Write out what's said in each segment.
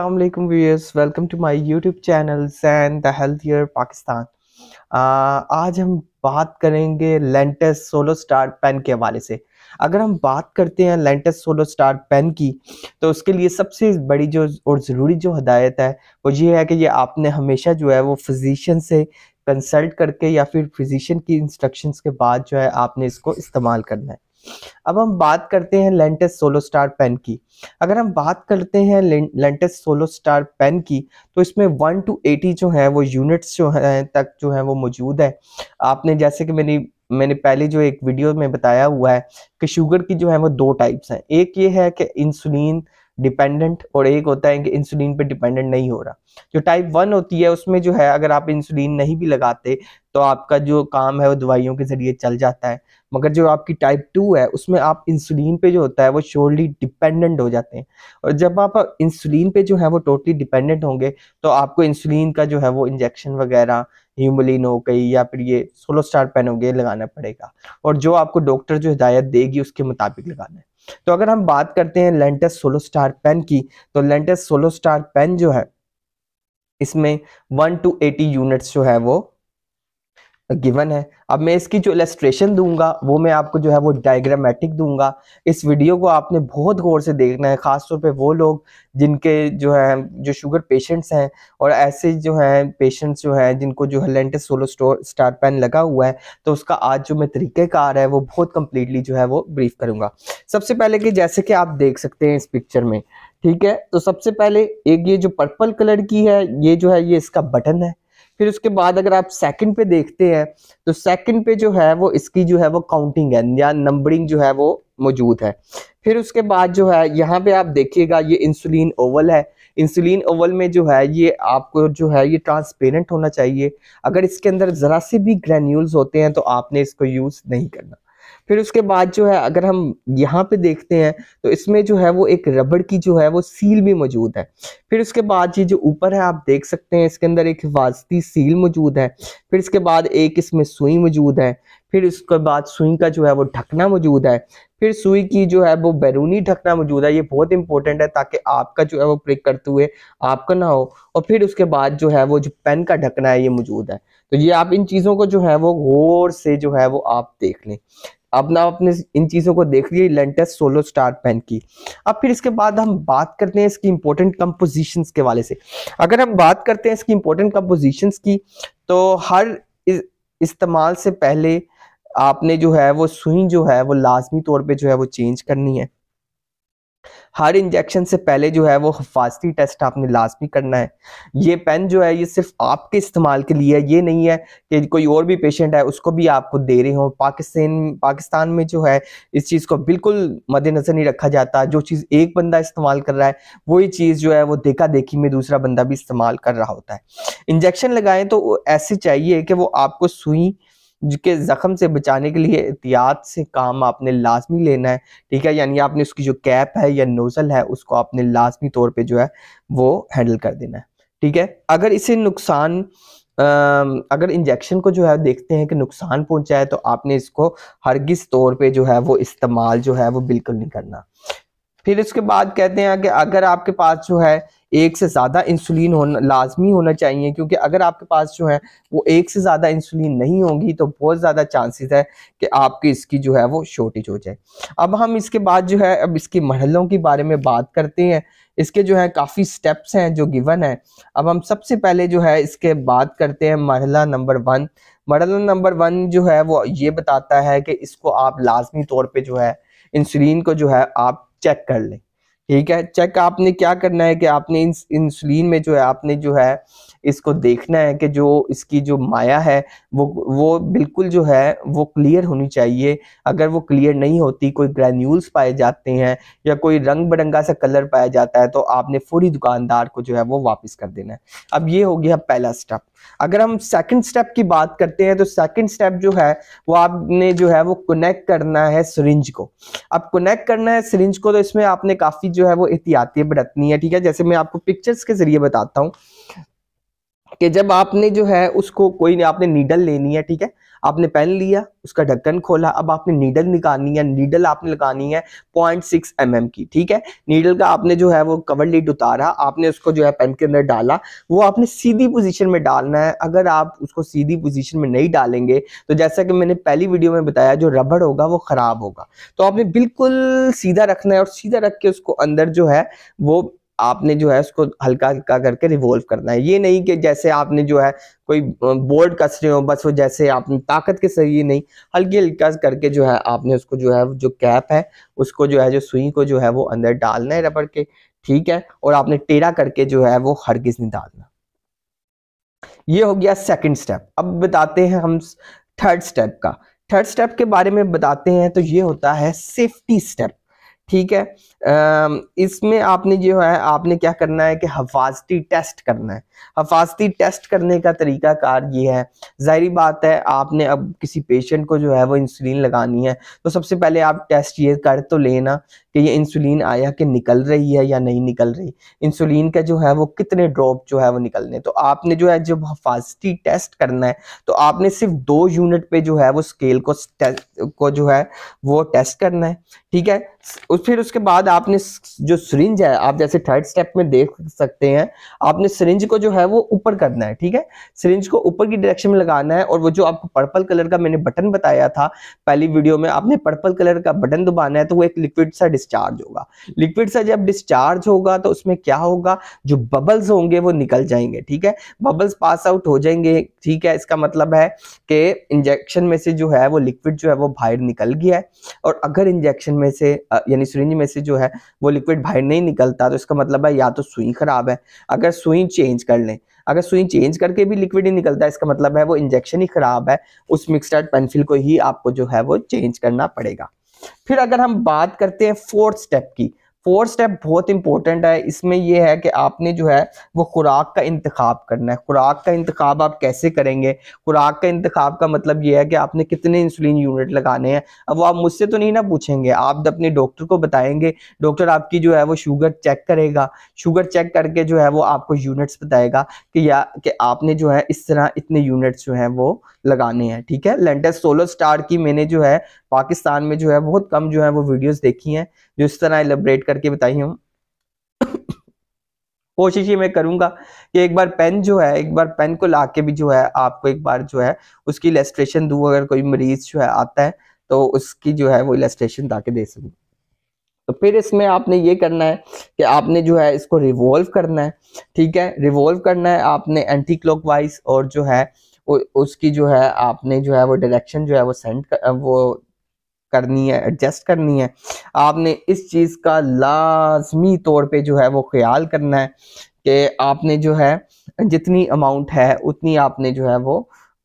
अल्लाम viewers, welcome to my YouTube channel Zen the Healthier Pakistan. Uh, आज हम बात करेंगे लेंटस सोलो स्टार पेन के हवाले से अगर हम बात करते हैं लेंटस सोलो स्टार पेन की तो उसके लिए सबसे बड़ी जो और ज़रूरी जो हदायत है वो ये है कि ये आपने हमेशा जो है वो फिजिशन से कंसल्ट करके या फिर फिजिशियन की इंस्ट्रक्शंस के बाद जो है आपने इसको इस्तेमाल करना है अब हम बात करते हैं लेंटेस सोलो स्टार पेन की अगर हम बात करते हैं लेंटेस सोलो स्टार पेन की तो इसमें वन टू एटी जो है वो यूनिट्स जो है तक जो है वो मौजूद है आपने जैसे कि मेरी मैंने पहले जो एक वीडियो में बताया हुआ है कि शुगर की जो है वो दो टाइप्स हैं एक ये है कि इंसुलिन डिपेंडेंट और एक होता है कि इंसुलिन पे डिपेंडेंट नहीं हो रहा जो टाइप वन होती है उसमें जो है अगर आप इंसुलिन नहीं भी लगाते तो आपका जो काम है वो दवाइयों के जरिए चल जाता है मगर जो आपकी टाइप टू है उसमें आप इंसुलिन पे जो होता है वो श्योरली डिपेंडेंट हो जाते हैं और जब आप इंसुलिन पे जो है वो टोटली डिपेंडेंट होंगे तो आपको इंसुलिन का जो है वो इंजेक्शन वगैरह ह्यूमलिन हो गई या फिर ये सोलो स्टार पेन हो गया लगाना पड़ेगा और जो आपको डॉक्टर जो हिदायत देगी उसके मुताबिक लगाना है तो अगर हम बात करते हैं लेंटेस्ट सोलो स्टार पेन की तो लेंटेस्ट सोलो स्टार पेन जो है इसमें वन टू एटी यूनिट्स जो है वो गिवन है अब मैं इसकी जो इलेस्ट्रेशन दूंगा वो मैं आपको जो है वो डायग्रामेटिक दूंगा इस वीडियो को आपने बहुत गौर से देखना है खासतौर पे वो लोग जिनके जो है जो शुगर पेशेंट्स हैं और ऐसे जो हैं पेशेंट्स जो हैं जिनको जो है लेंटेस सोलो स्टार पेन लगा हुआ है तो उसका आज जो मैं तरीक़ेकार है वो बहुत कम्प्लीटली जो है वो ब्रीफ करूँगा सबसे पहले कि जैसे कि आप देख सकते हैं इस पिक्चर में ठीक है तो सबसे पहले एक ये जो पर्पल कलर की है ये जो है ये इसका बटन है फिर उसके बाद अगर आप सेकंड पे देखते हैं तो सेकंड पे जो है वो इसकी जो है वो काउंटिंग है या नंबरिंग जो है वो मौजूद है फिर उसके बाद जो है यहाँ पे आप देखिएगा ये इंसुलिन ओवल है इंसुलिन ओवल में जो है ये आपको जो है ये ट्रांसपेरेंट होना चाहिए अगर इसके अंदर ज़रा से भी ग्रेन्यूल्स होते हैं तो आपने इसको यूज़ नहीं करना फिर उसके बाद जो है अगर हम यहाँ पे देखते हैं तो इसमें जो है वो एक रबड़ की जो है वो सील भी मौजूद है फिर उसके बाद ये जो ऊपर है आप देख सकते हैं इसके अंदर एक हिफाजती सील मौजूद है फिर इसके बाद एक इसमें सुई मौजूद है फिर उसके बाद सुई का जो है वो ढकना मौजूद है फिर सुई की जो है वो बैरूनी ढकना मौजूद है ये बहुत इंपॉर्टेंट है ताकि आपका जो है वो प्रिक करते हुए आपका ना हो और फिर उसके बाद जो है वो जो पेन का ढकना है ये मौजूद है तो ये आप इन चीज़ों को जो है वो गौर से जो है वो आप देख लें अब ना आपने इन चीज़ों को देख लिया लेंटेस्ट सोलो स्टार पेन की अब फिर इसके बाद हम बात करते हैं इसकी इंपॉर्टेंट कंपोजिशंस के वाले से अगर हम बात करते हैं इसकी इंपॉर्टेंट कंपोजिशंस की तो हर इस्तेमाल से पहले आपने जो है वो सुई जो है वो लाजमी तौर पे जो है वो चेंज करनी है हर इंजेक्शन से पहले जो है वो हफाजती टेस्ट आपने लाजमी करना है ये पेन जो है ये सिर्फ आपके इस्तेमाल के लिए है ये नहीं है कि कोई और भी पेशेंट है उसको भी आपको दे रहे हो पाकिस्तान पाकिस्तान में जो है इस चीज़ को बिल्कुल मद्देनज़र नहीं रखा जाता जो चीज़ एक बंदा इस्तेमाल कर रहा है वही चीज़ जो है वो देखा देखी में दूसरा बंदा भी इस्तेमाल कर रहा होता है इंजेक्शन लगाएं तो ऐसे चाहिए कि वो आपको सुई के ज़ख्म से बचाने के लिए एहतियात से काम आपने लाजमी लेना है ठीक है यानी आपने उसकी जो कैप है या नोज़ल है उसको आपने लाजमी तौर पर जो है वो हैंडल कर देना है ठीक है अगर इसे नुकसान अगर इंजेक्शन को जो है देखते हैं कि नुकसान पहुंचा है तो आपने इसको हरगिज तौर पे जो है वो इस्तेमाल जो है वो बिल्कुल नहीं करना फिर उसके बाद कहते हैं कि अगर आपके पास जो है एक से ज़्यादा इंसुलिन होना लाजमी होना चाहिए क्योंकि अगर आपके पास जो है वो एक से ज़्यादा इंसुलिन नहीं होगी तो बहुत ज़्यादा चांसेस है कि आपकी इसकी जो है वो शॉर्टेज हो जाए अब हम इसके बाद जो है अब इसके मरहलों के बारे में बात करते हैं इसके जो है काफ़ी स्टेप्स हैं जो गिवन है अब हम सबसे पहले जो है इसके बात करते हैं मरहला नंबर वन मरहला नंबर वन जो है वो ये बताता है कि इसको आप लाजमी तौर पर जो है इंसुलिन को जो है आप चेक कर लें ठीक है चेक आपने क्या करना है कि आपने इंसुलिन में जो है आपने जो है इसको देखना है कि जो इसकी जो माया है वो वो बिल्कुल जो है वो क्लियर होनी चाहिए अगर वो क्लियर नहीं होती कोई ग्रैन्यूल्स पाए जाते हैं या कोई रंग बिरंगा सा कलर पाया जाता है तो आपने फोरी दुकानदार को जो है वो वापस कर देना है अब ये हो गया पहला स्टेप अगर हम सेकंड स्टेप की बात करते हैं तो सेकंड स्टेप जो है वो आपने जो है वो कनेक्ट करना है सरिंज को अब कनेक्ट करना है सरिंज को तो इसमें आपने काफ़ी जो है वो एहतियातें बरतनी है ठीक है जैसे मैं आपको पिक्चर्स के जरिए बताता हूँ कि जब आपने जो है उसको कोई नहीं आपने नीडल लेनी है ठीक है आपने पेन लिया उसका ढक्कन खोला अब आपने नीडल निकालनी है नीडल आपने लगानी है पॉइंट सिक्स एम एम की ठीक है नीडल का आपने जो है वो कवर लीड उतारा आपने उसको जो है पेन के अंदर डाला वो आपने सीधी पोजीशन में डालना है अगर आप उसको सीधी पोजीशन में नहीं डालेंगे तो जैसा कि मैंने पहली वीडियो में बताया जो रबड़ होगा वो खराब होगा तो आपने बिल्कुल सीधा रखना है और सीधा रख के उसको अंदर जो है वो आपने जो है उसको हल्का हल्का करके रिवॉल्व करना है ये नहीं कि जैसे आपने जो है कोई बोर्ड कस रहे हो बस वो जैसे आपने ताकत के सही नहीं हल्की हल्का करके जो है आपने उसको जो है जो कैप है उसको जो है जो सुई को जो है वो अंदर डालना है रबड़ के ठीक है और आपने टेढ़ा करके जो है वो हर किस डालना ये हो गया सेकेंड स्टेप अब बताते हैं हम थर्ड स्टेप का थर्ड स्टेप के बारे में बताते हैं तो ये होता है सेफ्टी स्टेप ठीक है इसमें आपने जो है आपने क्या करना है कि हफाजती टेस्ट करना है हफाजती टेस्ट करने का तरीका कार ये है जाहिर बात है आपने अब किसी पेशेंट को जो है वो इंसुलिन लगानी है तो सबसे पहले आप टेस्ट ये कर तो लेना कि ये इंसुलिन आया कि निकल रही है या नहीं निकल रही इंसुलिन का जो है वो कितने ड्रॉप जो है वो निकलने तो आपने जो है जब हफाजती टेस्ट करना है तो आपने सिर्फ दो यूनिट पे जो है वो स्केल को को जो है वो टेस्ट करना है ठीक है उस फिर उसके बाद आपने जो सरिंज है आप जैसे थर्ड स्टेप में देख सकते हैं आपने सरिंज को जो है वो ऊपर करना है ठीक है सरिंज को ऊपर की डायरेक्शन में लगाना है और वो जो आपको पर्पल कलर का मैंने बटन बताया था पहली वीडियो में आपने पर्पल कलर का बटन दबाना है तो वो एक लिक्विड सा डिस्चार्ज होगा लिक्विड सा जब डिस्चार्ज होगा तो उसमें क्या होगा जो बबल्स होंगे वो निकल जाएंगे ठीक है बबल्स पास आउट हो जाएंगे ठीक है इसका मतलब है कि इंजेक्शन में से जो है वो लिक्विड जो है वो बाहर निकल गया है और अगर इंजेक्शन में से यानी सिरिंज में से जो है वो लिक्विड बाहर नहीं निकलता तो इसका मतलब है या तो सुई खराब है अगर सुई चेंज कर लें अगर सुई चेंज करके भी लिक्विड ही निकलता है इसका मतलब है वो इंजेक्शन ही खराब है उस मिक्सड पेंसिल को ही आपको जो है वो चेंज करना पड़ेगा फिर अगर हम बात करते हैं फोर्थ स्टेप की फोर स्टेप बहुत इंपॉर्टेंट है इसमें यह है कि आपने जो है वो खुराक का इंतखाब करना है खुराक का इंतखाब आप कैसे करेंगे खुराक का इंतखाब का मतलब यह है कि आपने कितने इंसुलिन यूनिट लगाने हैं अब वो आप मुझसे तो नहीं ना पूछेंगे आप अपने डॉक्टर को बताएंगे डॉक्टर आपकी जो है वो शुगर चेक करेगा शुगर चेक करके जो है वो आपको यूनिट्स बताएगा कि या कि आपने जो है इस तरह इतने यूनिट्स जो हैं वो लगाने हैं ठीक है लेंटेस्ट सोलर स्टार की मैंने जो है पाकिस्तान में जो है बहुत कम जो है वो वीडियोस देखी हैं जिस तरह एलिब्रेट करके बताई हूँ कोशिश ये मैं करूंगा कि एक बार पेन जो है एक बार पेन को ला के भी जो है आपको एक बार जो है उसकी इलेस्ट्रेशन दू अगर कोई मरीज जो है आता है तो उसकी जो है वो इलेस्ट्रेशन ताकि दे सकूँ तो फिर इसमें आपने ये करना है कि आपने जो है इसको रिवॉल्व करना है ठीक है रिवॉल्व करना है आपने एंटी क्लॉकवाइज और जो है उसकी जो है आपने जो है वो डायरेक्शन जो है वो सेंड वो करनी है एडजस्ट करनी है आपने इस चीज़ का लाजमी तौर पे जो है वो ख्याल करना है कि आपने जो है जितनी अमाउंट है उतनी आपने जो है वो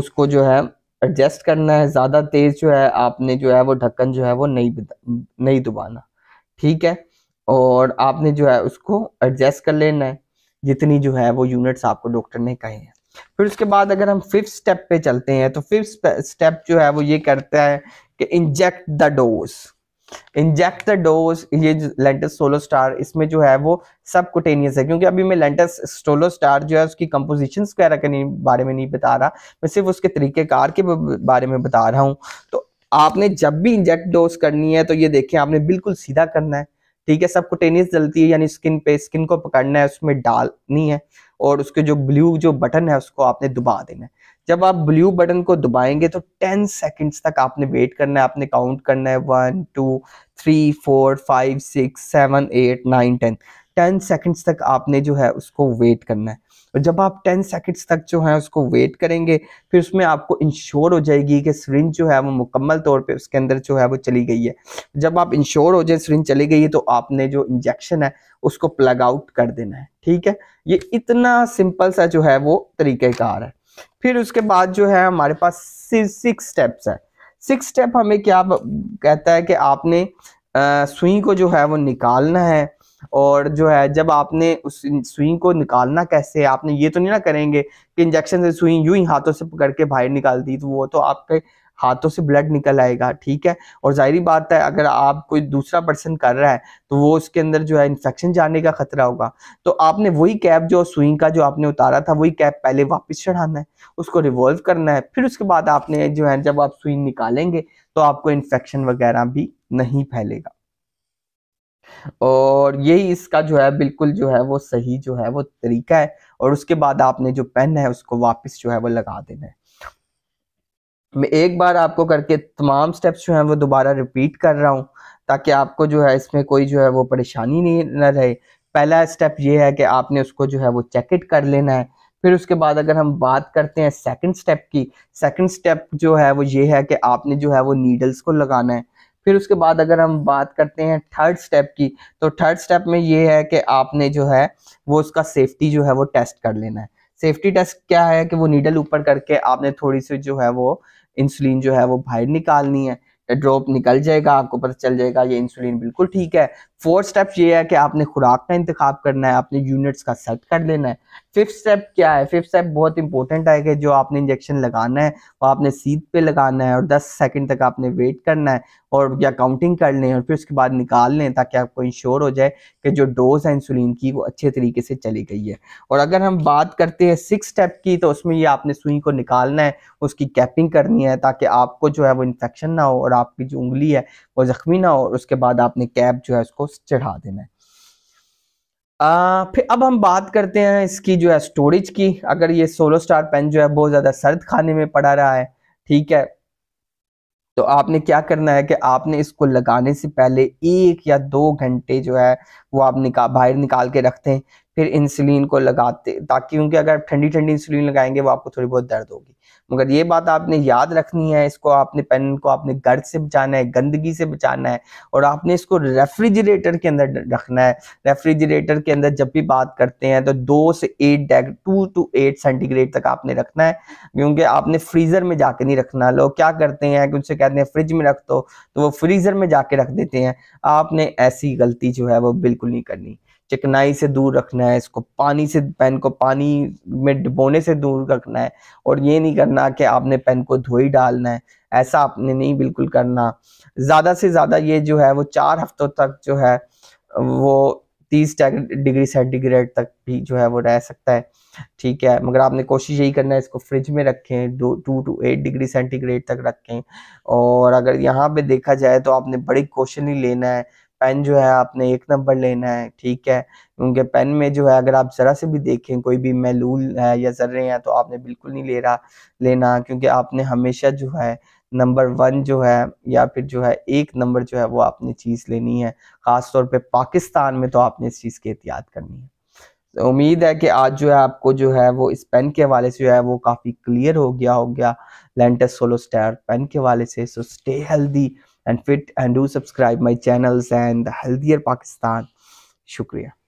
उसको जो है एडजस्ट करना है ज़्यादा तेज़ जो है आपने जो है वो ढक्कन जो है वो नहीं नहीं दबाना ठीक है और आपने जो है उसको एडजस्ट कर लेना है जितनी जो है वो यूनिट्स आपको डॉक्टर ने कहे हैं फिर उसके बाद अगर हम फिफ्थ स्टेप पे चलते हैं तो फिफ्थ स्टेप जो है वो ये करता है कि inject the dose inject the dose ये लेंटस सोलो स्टार इसमें जो है वो सब कुटेनियस है क्योंकि अभी मैं लेंटस सोलो स्टार जो है उसकी कंपोजिशन वगैरह के बारे में नहीं बता रहा मैं सिर्फ उसके तरीकेकार के बारे में बता रहा हूँ तो आपने जब भी इंजेक्ट डोज करनी है तो ये देखें आपने बिल्कुल सीधा करना है ठीक है सब कुटेनियस जलती है यानी स्किन पे स्किन को पकड़ना है उसमें डालनी है और उसके जो ब्लू जो बटन है उसको आपने दुबा देना है जब आप ब्लू बटन को दबाएंगे तो टेन सेकेंड्स तक आपने वेट करना है आपने काउंट करना है one two three four five six seven eight nine ten ten seconds तक आपने जो है उसको वेट करना है और जब आप टेन सेकेंड्स तक जो है उसको वेट करेंगे फिर उसमें आपको इंश्योर हो जाएगी कि सरिंज जो है वो मुकम्मल तौर पे उसके अंदर जो है वो चली गई है जब आप इंश्योर हो जाए सरिंज चली गई है तो आपने जो इंजेक्शन है उसको प्लग आउट कर देना है ठीक है ये इतना सिंपल सा जो है वो तरीकेकार है फिर उसके बाद जो है हमारे पास सिक्स स्टेप्स है सिक्स स्टेप हमें क्या कहता है कि आपने सुई को जो है वो निकालना है और जो है जब आपने उस सुई को निकालना कैसे आपने ये तो नहीं ना करेंगे कि इंजेक्शन से सुई यूं ही हाथों से पकड़ के बाहर निकाल दी तो वो तो आपके हाथों से ब्लड निकल आएगा ठीक है और जाहिर बात है अगर आप कोई दूसरा पर्सन कर रहा है तो वो उसके अंदर जो है इन्फेक्शन जाने का खतरा होगा तो आपने वही कैप जो सुई का जो आपने उतारा था वही कैप पहले वापस चढ़ाना है उसको रिवॉल्व करना है फिर उसके बाद आपने जो है जब आप सुई निकालेंगे तो आपको इन्फेक्शन वगैरह भी नहीं फैलेगा और यही इसका जो है बिल्कुल जो है वो सही जो है वो तरीका है और उसके बाद आपने जो पेन है उसको वापस जो है वो लगा देना है मैं एक बार आपको करके तमाम स्टेप्स जो हैं वो दोबारा रिपीट कर रहा हूँ ताकि आपको जो है इसमें कोई जो है वो परेशानी नहीं न रहे पहला स्टेप ये है कि आपने उसको जो है वो इट कर लेना है फिर उसके बाद अगर हम बात करते हैं सेकंड स्टेप की सेकंड स्टेप जो है वो ये है कि आपने जो है वो नीडल्स को लगाना है फिर उसके बाद अगर हम बात करते हैं थर्ड स्टेप की तो थर्ड स्टेप में ये है कि आपने जो है वो उसका सेफ्टी जो है वो टेस्ट कर लेना है सेफ्टी टेस्ट क्या है कि वो नीडल ऊपर करके आपने थोड़ी सी जो है वो इंसुलिन जो है वो बाहर निकालनी है ड्रॉप निकल जाएगा आपको पता चल जाएगा ये इंसुलिन बिल्कुल ठीक है फोर्थ स्टेप ये है कि आपने खुराक का इंतखब करना है अपने यूनिट्स का सेट कर लेना है फिफ्थ स्टेप क्या है फिफ्थ स्टेप बहुत इंपॉर्टेंट है कि जो आपने इंजेक्शन लगाना है वो आपने सीध पे लगाना है और 10 सेकंड तक आपने वेट करना है और या काउंटिंग कर लें और फिर उसके बाद निकाल लें ताकि आपको इंश्योर हो जाए कि जो डोज है इंसुलिन की वो अच्छे तरीके से चली गई है और अगर हम बात करते हैं सिक्स स्टेप की तो उसमें ये आपने सुई को निकालना है उसकी कैपिंग करनी है ताकि आपको जो है वो इन्फेक्शन ना हो और आपकी जो उंगली है वो ज़ख्मी ना हो और उसके बाद आपने कैप जो है उसको चढ़ा देना है आ, फिर अब हम बात करते हैं इसकी जो है स्टोरेज की अगर ये सोलो स्टार पेन जो है बहुत ज़्यादा सर्द खाने में पड़ा रहा है ठीक है तो आपने क्या करना है कि आपने इसको लगाने से पहले एक या दो घंटे जो है वो आप निकाल बाहर निकाल के रखते हैं फिर इंसुलिन को लगाते ताकि क्योंकि अगर आप ठंडी ठंडी इंसुलिन लगाएंगे वो आपको थोड़ी बहुत दर्द होगी मगर ये बात आपने याद रखनी है इसको आपने पेन को आपने गर्द से बचाना है गंदगी से बचाना है और आपने इसको रेफ्रिजरेटर के अंदर रखना है रेफ्रिजरेटर के अंदर जब भी बात करते हैं तो दो से एट डेग टू टू एट सेंटीग्रेड तक आपने रखना है क्योंकि आपने फ्रीज़र में जाके नहीं रखना लोग क्या करते हैं कि उनसे कहते हैं फ्रिज में रख दो तो वो फ्रीज़र में जाके रख देते हैं आपने ऐसी गलती जो है वो बिल्कुल नहीं करनी चिकनाई से दूर रखना है इसको पानी से पेन को पानी में डुबोने से दूर रखना है और ये नहीं करना कि आपने पेन को धोई डालना है ऐसा आपने नहीं बिल्कुल करना ज़्यादा से ज़्यादा ये जो है वो चार हफ्तों तक जो है वो तीस डिग्री सेंटीग्रेड तक भी जो है वो रह सकता है ठीक है मगर आपने कोशिश यही करना है इसको फ्रिज में रखें दो two to eight degree centigrade तक रखें और अगर यहाँ पे देखा जाए तो आपने बड़ी क्वेश्चन ही लेना है पेन जो है आपने एक नंबर लेना है ठीक है क्योंकि पेन में जो है अगर आप ज़रा से भी देखें कोई भी मैलूल है या जर्रे हैं तो आपने बिल्कुल नहीं ले रहा लेना क्योंकि आपने हमेशा जो है नंबर वन जो है या फिर जो है एक नंबर जो है वो आपने चीज़ लेनी है ख़ास तौर पे पाकिस्तान में तो आपने इस चीज़ की एहतियात करनी है तो उम्मीद है कि आज जो है आपको जो है वो इस पेन के हवाले से जो है वो काफ़ी क्लियर हो गया हो गया लेंटस सोलो स्टार पेन के हवाले से so stay healthy and fit and do subscribe my channels and the healthier pakistan shukriya